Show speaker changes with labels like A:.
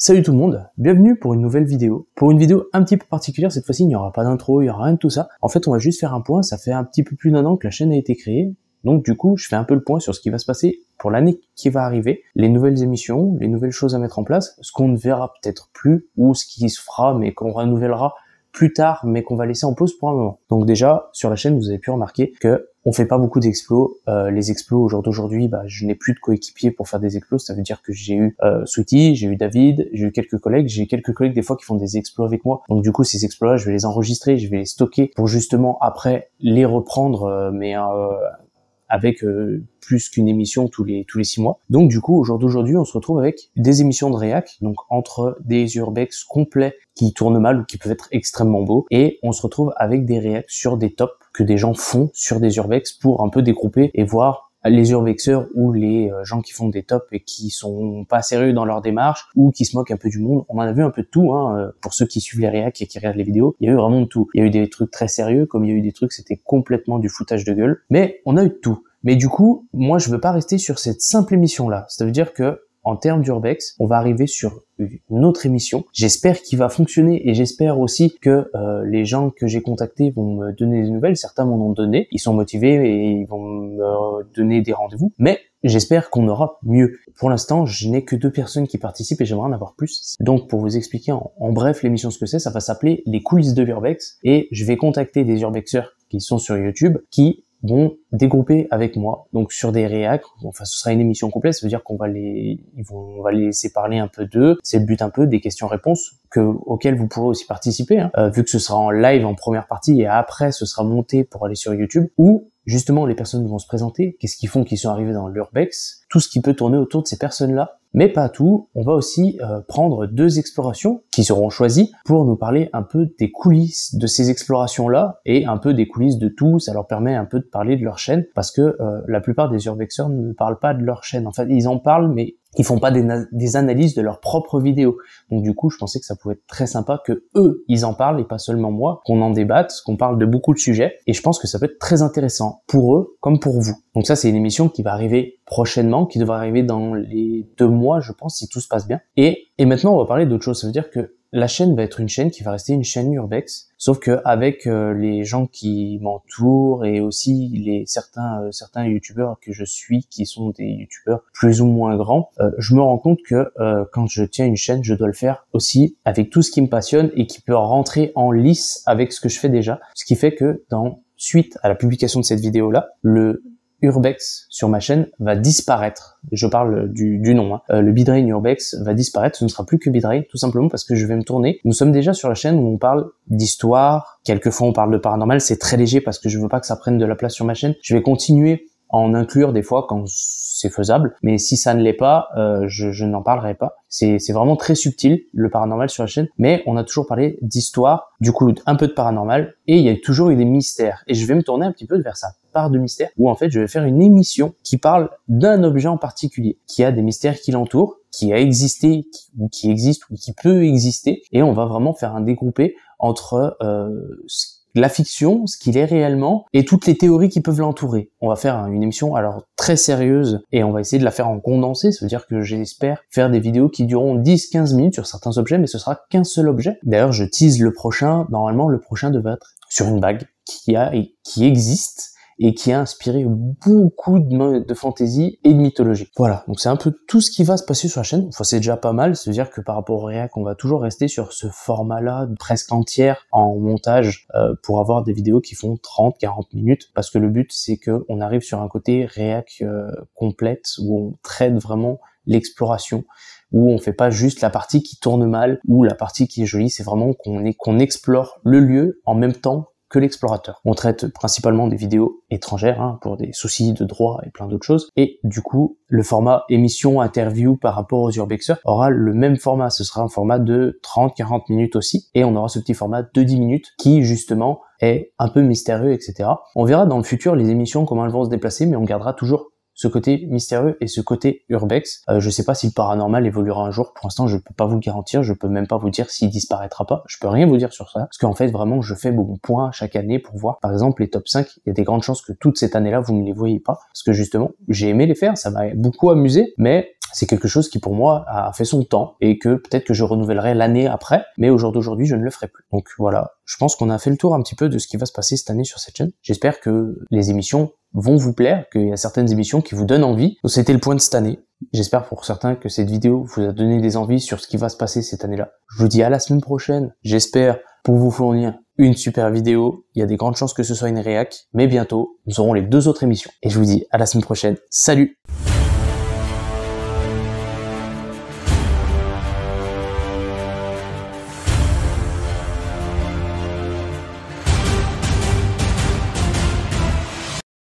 A: Salut tout le monde, bienvenue pour une nouvelle vidéo. Pour une vidéo un petit peu particulière, cette fois-ci il n'y aura pas d'intro, il n'y aura rien de tout ça. En fait on va juste faire un point, ça fait un petit peu plus d'un an que la chaîne a été créée, donc du coup je fais un peu le point sur ce qui va se passer pour l'année qui va arriver, les nouvelles émissions, les nouvelles choses à mettre en place, ce qu'on ne verra peut-être plus, ou ce qui se fera mais qu'on renouvellera plus tard, mais qu'on va laisser en pause pour un moment. Donc déjà, sur la chaîne, vous avez pu remarquer que on fait pas beaucoup d'explos. Euh, les explos au jour d'aujourd'hui, bah, je n'ai plus de coéquipiers pour faire des explos. Ça veut dire que j'ai eu euh, j'ai eu David, j'ai eu quelques collègues. J'ai quelques collègues des fois qui font des explos avec moi. Donc du coup, ces explos-là, je vais les enregistrer, je vais les stocker pour justement après les reprendre, euh, mais euh, avec euh, plus qu'une émission tous les tous les six mois. Donc du coup, d'aujourd'hui, on se retrouve avec des émissions de réac, donc entre des urbex complets qui tournent mal ou qui peuvent être extrêmement beaux, et on se retrouve avec des réacs sur des tops que des gens font sur des urbex pour un peu dégrouper et voir les urbexeurs ou les euh, gens qui font des tops et qui sont pas sérieux dans leur démarche ou qui se moquent un peu du monde. On en a vu un peu de tout, hein. Euh, pour ceux qui suivent les réacs et qui regardent les vidéos, il y a eu vraiment de tout. Il y a eu des trucs très sérieux, comme il y a eu des trucs, c'était complètement du foutage de gueule, mais on a eu de tout. Mais du coup, moi, je veux pas rester sur cette simple émission-là. Ça veut dire que, en termes d'urbex, on va arriver sur une autre émission. J'espère qu'il va fonctionner et j'espère aussi que euh, les gens que j'ai contactés vont me donner des nouvelles. Certains m'en ont donné, ils sont motivés et ils vont me donner des rendez-vous. Mais j'espère qu'on aura mieux. Pour l'instant, je n'ai que deux personnes qui participent et j'aimerais en avoir plus. Donc pour vous expliquer en, bref l'émission ce que c'est, ça va s'appeler les coulisses de l'urbex et je vais contacter des urbexeurs qui sont sur YouTube, qui vont dégrouper avec moi, donc sur des réacs. Enfin, ce sera une émission complète, ça veut dire qu'on va les, ils vont, on va les laisser parler un peu d'eux. C'est le but un peu des questions-réponses que auxquelles vous pourrez aussi participer, hein. euh, vu que ce sera en live en première partie et après ce sera monté pour aller sur YouTube où justement les personnes vont se présenter, qu'est-ce qu'ils font qu'ils sont arrivés dans l'urbex, tout ce qui peut tourner autour de ces personnes-là mais pas tout, on va aussi euh, prendre deux explorations qui seront choisies pour nous parler un peu des coulisses de ces explorations-là et un peu des coulisses de tout. Ça leur permet un peu de parler de leur chaîne parce que euh, la plupart des urbexers ne parlent pas de leur chaîne. En fait, ils en parlent, mais qui font pas des, analyses de leurs propres vidéos. Donc du coup, je pensais que ça pouvait être très sympa que eux, ils en parlent et pas seulement moi, qu'on en débatte, qu'on parle de beaucoup de sujets. Et je pense que ça peut être très intéressant pour eux comme pour vous. Donc ça, c'est une émission qui va arriver prochainement, qui devrait arriver dans les deux mois, je pense, si tout se passe bien. Et, et maintenant, on va parler d'autre chose. Ça veut dire que la chaîne va être une chaîne qui va rester une chaîne urbex, sauf que avec euh, les gens qui m'entourent et aussi les certains euh, certains youtubeurs que je suis qui sont des youtubeurs plus ou moins grands, euh, je me rends compte que quand je tiens une chaîne, je dois le faire aussi avec tout ce qui me passionne et qui peut rentrer en lice avec ce que je fais déjà, ce qui fait que dans suite à la publication de cette vidéo là, le Urbex sur ma chaîne va disparaître. Je parle du, nom. Hein. Euh, le Bidrain Urbex va disparaître. Ce ne sera plus que Bidrain, tout simplement parce que je vais me tourner. Nous sommes déjà sur la chaîne où on parle d'histoire. Quelquefois, on parle de paranormal. C'est très léger parce que je veux pas que ça prenne de la place sur ma chaîne. Je vais continuer à en inclure des fois quand c'est faisable, mais si ça ne l'est pas, euh, je, je n'en parlerai pas. C'est vraiment très subtil, le paranormal sur la chaîne, mais on a toujours parlé d'histoire, du coup un peu de paranormal, et il y a toujours eu des mystères, et je vais me tourner un petit peu vers ça de mystère, où en fait je vais faire une émission qui parle d'un objet en particulier, qui a des mystères qui l'entourent, qui a existé, ou qui existe, ou qui peut exister, et on va vraiment faire un dégroupé entre euh, la fiction, ce qu'il est réellement, et toutes les théories qui peuvent l'entourer. On va faire une émission alors très sérieuse et on va essayer de la faire en condensé, ça veut dire que j'espère faire des vidéos qui dureront 10-15 minutes sur certains objets, mais ce sera qu'un seul objet. D'ailleurs, je tease le prochain, normalement le prochain devrait être sur une bague qui, a, qui existe, et qui a inspiré beaucoup de, de fantaisie et de mythologie. Voilà, donc c'est un peu tout ce qui va se passer sur la chaîne. Enfin, c'est déjà pas mal, c'est-à-dire que par rapport au React, on va toujours rester sur ce format-là, presque entière en montage, euh, pour avoir des vidéos qui font 30-40 minutes, parce que le but, c'est qu'on arrive sur un côté React euh, complète, où on traite vraiment l'exploration, où on fait pas juste la partie qui tourne mal ou la partie qui est jolie, c'est vraiment qu'on qu'on explore le lieu en même temps que l'explorateur. On traite principalement des vidéos étrangères hein, pour des soucis de droit et plein d'autres choses. Et du coup, le format émission interview par rapport aux urbexers aura le même format. Ce sera un format de 30-40 minutes aussi. Et on aura ce petit format de 10 minutes qui justement est un peu mystérieux, etc. On verra dans le futur les émissions, comment elles vont se déplacer, mais on gardera toujours ce côté mystérieux et ce côté urbex. Euh, je ne sais pas si le paranormal évoluera un jour. Pour l'instant, je peux pas vous garantir. Je peux même pas vous dire s'il disparaîtra pas. Je peux rien vous dire sur ça. Parce qu'en fait, vraiment, je fais mon point chaque année pour voir. Par exemple, les top 5, il y a des grandes chances que toute cette année-là, vous ne les voyez pas. Parce que justement, j'ai aimé les faire. Ça m'a beaucoup amusé. Mais c'est quelque chose qui pour moi a fait son temps et que peut-être que je renouvellerai l'année après, mais au jour d'aujourd'hui, je ne le ferai plus. Donc voilà, je pense qu'on a fait le tour un petit peu de ce qui va se passer cette année sur cette chaîne. J'espère que les émissions vont vous plaire, qu'il y a certaines émissions qui vous donnent envie. C'était le point de cette année. J'espère pour certains que cette vidéo vous a donné des envies sur ce qui va se passer cette année-là. Je vous dis à la semaine prochaine. J'espère pour vous fournir une super vidéo. Il y a des grandes chances que ce soit une réac, mais bientôt, nous aurons les deux autres émissions. Et je vous dis à la semaine prochaine. Salut